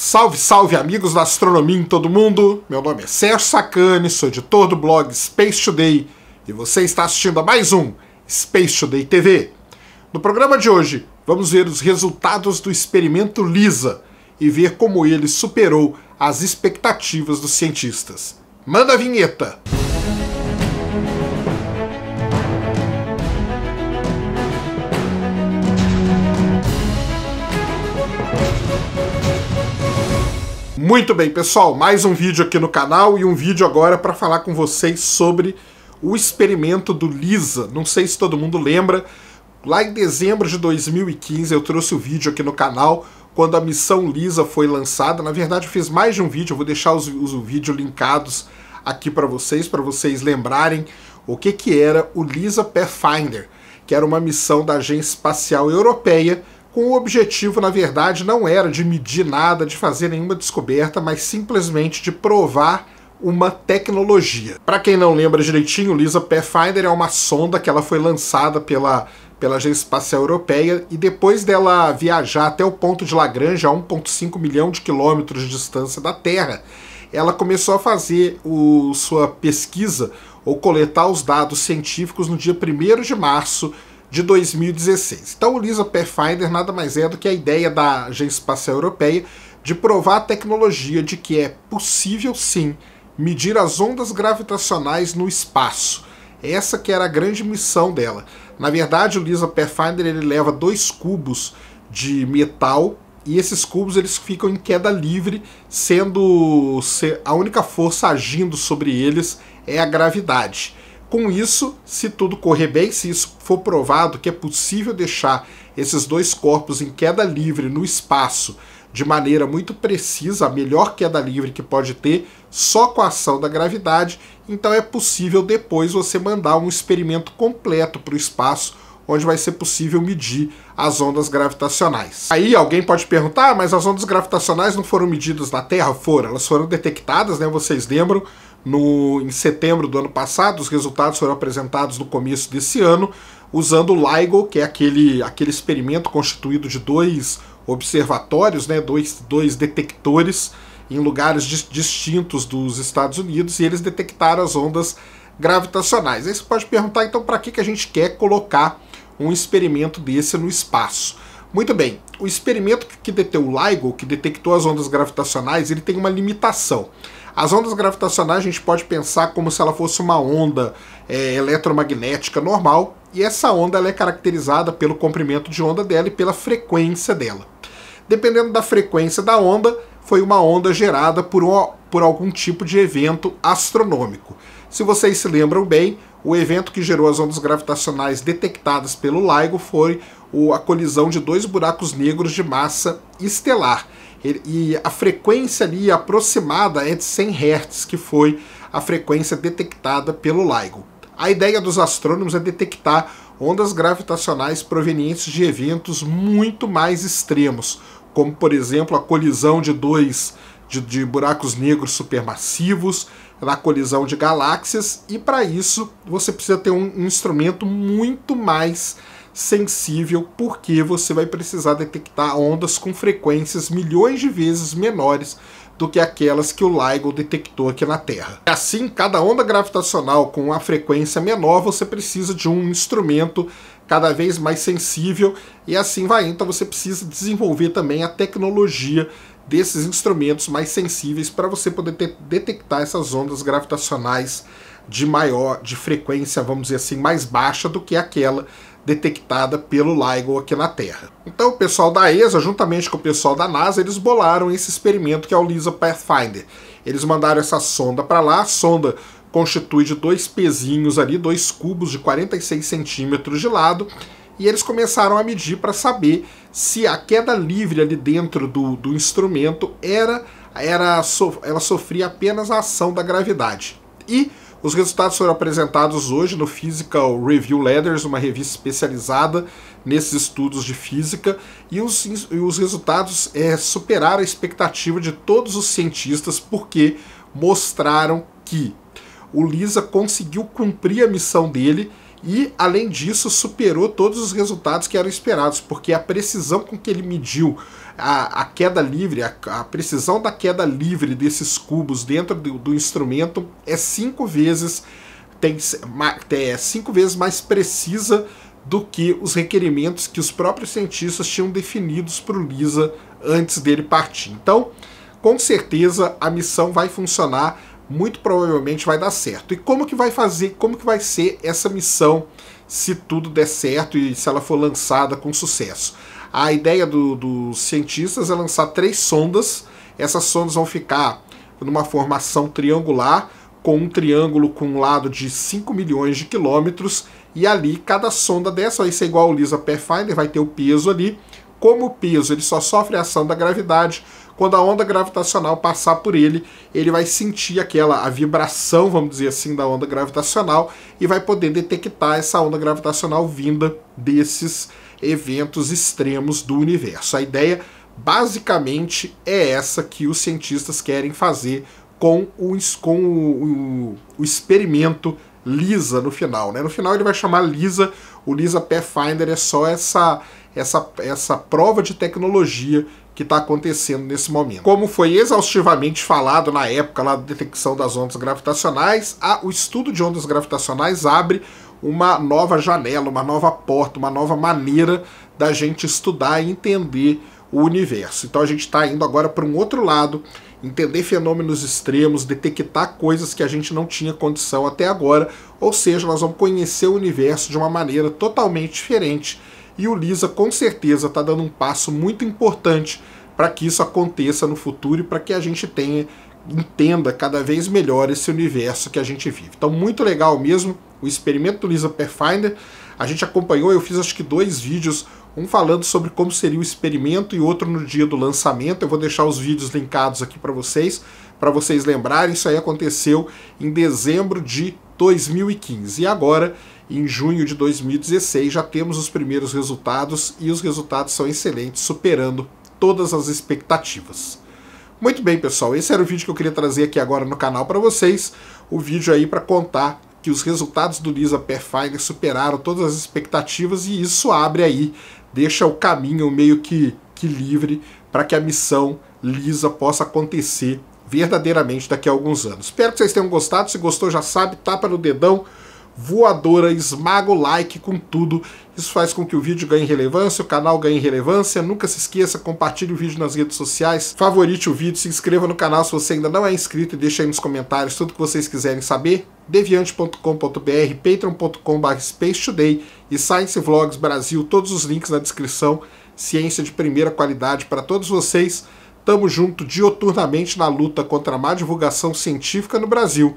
Salve, salve amigos da astronomia em todo mundo! Meu nome é Sérgio Sacani, sou editor do blog Space Today e você está assistindo a mais um Space Today TV. No programa de hoje, vamos ver os resultados do experimento LISA e ver como ele superou as expectativas dos cientistas. Manda a vinheta! Muito bem, pessoal, mais um vídeo aqui no canal e um vídeo agora para falar com vocês sobre o experimento do Lisa. Não sei se todo mundo lembra, lá em dezembro de 2015 eu trouxe o vídeo aqui no canal quando a missão Lisa foi lançada. Na verdade, eu fiz mais de um vídeo, eu vou deixar os, os vídeos linkados aqui para vocês, para vocês lembrarem o que, que era o Lisa Pathfinder, que era uma missão da Agência Espacial Europeia o objetivo, na verdade, não era de medir nada, de fazer nenhuma descoberta, mas simplesmente de provar uma tecnologia. Para quem não lembra direitinho, o LISA Pathfinder é uma sonda que ela foi lançada pela pela Agência Espacial Europeia e depois dela viajar até o ponto de Lagrange, a 1.5 milhão de quilômetros de distância da Terra, ela começou a fazer o, sua pesquisa ou coletar os dados científicos no dia 1 de março de 2016. Então o LISA Pathfinder nada mais é do que a ideia da Agência Espacial Europeia de provar a tecnologia de que é possível sim medir as ondas gravitacionais no espaço. Essa que era a grande missão dela. Na verdade, o LISA Pathfinder ele leva dois cubos de metal e esses cubos eles ficam em queda livre, sendo a única força agindo sobre eles é a gravidade. Com isso, se tudo correr bem, se isso for provado que é possível deixar esses dois corpos em queda livre no espaço de maneira muito precisa, a melhor queda livre que pode ter, só com a ação da gravidade, então é possível depois você mandar um experimento completo para o espaço onde vai ser possível medir as ondas gravitacionais. Aí alguém pode perguntar, ah, mas as ondas gravitacionais não foram medidas na Terra? Foram, elas foram detectadas, né? Vocês lembram? No, em setembro do ano passado, os resultados foram apresentados no começo desse ano, usando o LIGO, que é aquele, aquele experimento constituído de dois observatórios, né, dois, dois detectores em lugares distintos dos Estados Unidos, e eles detectaram as ondas gravitacionais. Aí você pode perguntar, então, para que, que a gente quer colocar um experimento desse no espaço? Muito bem, o experimento que deteu o LIGO, que detectou as ondas gravitacionais, ele tem uma limitação. As ondas gravitacionais a gente pode pensar como se ela fosse uma onda é, eletromagnética normal, e essa onda ela é caracterizada pelo comprimento de onda dela e pela frequência dela. Dependendo da frequência da onda, foi uma onda gerada por, um, por algum tipo de evento astronômico. Se vocês se lembram bem, o evento que gerou as ondas gravitacionais detectadas pelo LIGO foi a colisão de dois buracos negros de massa estelar e a frequência ali aproximada é de 100 Hz, que foi a frequência detectada pelo LIGO. A ideia dos astrônomos é detectar ondas gravitacionais provenientes de eventos muito mais extremos, como por exemplo a colisão de dois de, de buracos negros supermassivos, na colisão de galáxias, e para isso você precisa ter um instrumento muito mais sensível, porque você vai precisar detectar ondas com frequências milhões de vezes menores do que aquelas que o LIGO detectou aqui na Terra. Assim, cada onda gravitacional com uma frequência menor, você precisa de um instrumento cada vez mais sensível e assim vai. Então você precisa desenvolver também a tecnologia desses instrumentos mais sensíveis para você poder detectar essas ondas gravitacionais de maior, de frequência, vamos dizer assim, mais baixa do que aquela detectada pelo LIGO aqui na Terra. Então o pessoal da ESA, juntamente com o pessoal da NASA, eles bolaram esse experimento que é o LISA Pathfinder. Eles mandaram essa sonda para lá, a sonda constitui de dois pezinhos ali, dois cubos de 46 centímetros de lado, e eles começaram a medir para saber se a queda livre ali dentro do, do instrumento era, era so, ela sofria apenas a ação da gravidade. E os resultados foram apresentados hoje no Physical Review Letters, uma revista especializada nesses estudos de física, e os, e os resultados é, superaram a expectativa de todos os cientistas porque mostraram que o LISA conseguiu cumprir a missão dele e, além disso, superou todos os resultados que eram esperados, porque a precisão com que ele mediu a, a queda livre, a, a, precisão da queda livre desses cubos dentro do, do instrumento é cinco vezes tem, é cinco vezes mais precisa do que os requerimentos que os próprios cientistas tinham definidos para o LISA antes dele partir. Então, com certeza a missão vai funcionar muito provavelmente vai dar certo. E como que vai fazer, como que vai ser essa missão se tudo der certo e se ela for lançada com sucesso? A ideia do, dos cientistas é lançar três sondas. Essas sondas vão ficar numa formação triangular, com um triângulo com um lado de 5 milhões de quilômetros, e ali cada sonda dessa vai ser igual ao Lisa Pathfinder, vai ter o peso ali, como peso, ele só sofre a ação da gravidade. Quando a onda gravitacional passar por ele, ele vai sentir aquela a vibração, vamos dizer assim, da onda gravitacional e vai poder detectar essa onda gravitacional vinda desses eventos extremos do universo. A ideia basicamente é essa que os cientistas querem fazer com o, com o, o experimento Lisa no final, né? No final ele vai chamar Lisa. O Lisa Pathfinder é só essa essa, essa prova de tecnologia que está acontecendo nesse momento. Como foi exaustivamente falado na época lá da detecção das ondas gravitacionais, a, o estudo de ondas gravitacionais abre uma nova janela, uma nova porta, uma nova maneira da gente estudar e entender o universo. Então a gente está indo agora para um outro lado, entender fenômenos extremos, detectar coisas que a gente não tinha condição até agora, ou seja, nós vamos conhecer o universo de uma maneira totalmente diferente e o Lisa com certeza está dando um passo muito importante para que isso aconteça no futuro e para que a gente tenha entenda cada vez melhor esse universo que a gente vive. Então muito legal mesmo o experimento do Lisa Pathfinder. A gente acompanhou, eu fiz acho que dois vídeos, um falando sobre como seria o experimento e outro no dia do lançamento. Eu vou deixar os vídeos linkados aqui para vocês, para vocês lembrarem. Isso aí aconteceu em dezembro de 2015. E agora em junho de 2016 já temos os primeiros resultados e os resultados são excelentes, superando todas as expectativas. Muito bem, pessoal, esse era o vídeo que eu queria trazer aqui agora no canal para vocês, o vídeo aí para contar que os resultados do Lisa Pathfinder superaram todas as expectativas e isso abre aí, deixa o caminho meio que, que livre para que a missão Lisa possa acontecer verdadeiramente daqui a alguns anos. Espero que vocês tenham gostado, se gostou já sabe, tapa no dedão, voadora, esmaga o like com tudo. Isso faz com que o vídeo ganhe relevância, o canal ganhe relevância. Nunca se esqueça, compartilhe o vídeo nas redes sociais, favorite o vídeo, se inscreva no canal se você ainda não é inscrito e deixe aí nos comentários tudo que vocês quiserem saber. deviante.com.br, patreon.com.br Space e Science Vlogs Brasil, todos os links na descrição. Ciência de primeira qualidade para todos vocês. Tamo junto dioturnamente na luta contra a má divulgação científica no Brasil